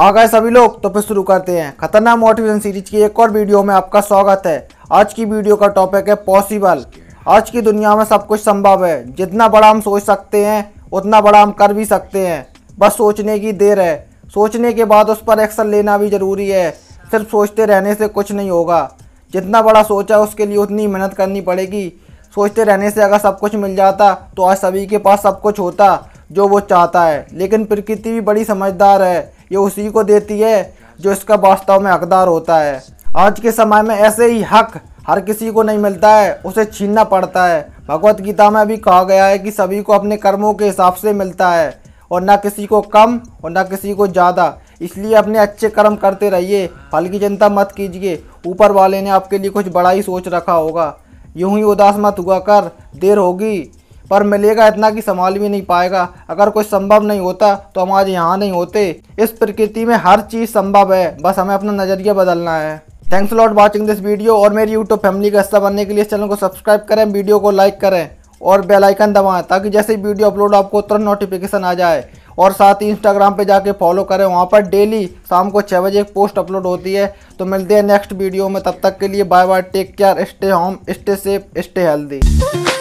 आ गए सभी लोग तो फिर शुरू करते हैं खतरनाक मोटिवेशन सीरीज की एक और वीडियो में आपका स्वागत है आज की वीडियो का टॉपिक है पॉसिबल आज की दुनिया में सब कुछ संभव है जितना बड़ा हम सोच सकते हैं उतना बड़ा हम कर भी सकते हैं बस सोचने की देर है सोचने के बाद उस पर एक्शन लेना भी ज़रूरी है सिर्फ सोचते रहने से कुछ नहीं होगा जितना बड़ा सोचा उसके लिए उतनी मेहनत करनी पड़ेगी सोचते रहने से अगर सब कुछ मिल जाता तो आज सभी के पास सब कुछ होता जो वो चाहता है लेकिन प्रकृति भी बड़ी समझदार है ये उसी को देती है जो इसका वास्तव में हकदार होता है आज के समय में ऐसे ही हक हर किसी को नहीं मिलता है उसे छीनना पड़ता है भगवत गीता में भी कहा गया है कि सभी को अपने कर्मों के हिसाब से मिलता है और ना किसी को कम और ना किसी को ज़्यादा इसलिए अपने अच्छे कर्म करते रहिए फल की चिंता मत कीजिए ऊपर वाले ने आपके लिए कुछ बड़ा ही सोच रखा होगा यूं ही उदास मत हुआ कर देर होगी पर मिलेगा इतना कि संभाल भी नहीं पाएगा अगर कोई संभव नहीं होता तो हम आज यहाँ नहीं होते इस प्रकृति में हर चीज़ संभव है बस हमें अपना नज़रिया बदलना है thanks lot watching this video और मेरी यूट्यूब फैमिली का हिस्सा बनने के लिए चैनल को सब्सक्राइब करें वीडियो को लाइक करें और बेल आइकन दबाएं ताकि जैसे ही वीडियो अपलोड आपको तुरंत नोटिफिकेशन आ जाए और साथ ही इंस्टाग्राम पे जाके फॉलो करें वहाँ पर डेली शाम को छः बजे एक पोस्ट अपलोड होती है तो मिलते हैं नेक्स्ट वीडियो में तब तक के लिए bye bye take care stay home stay safe stay healthy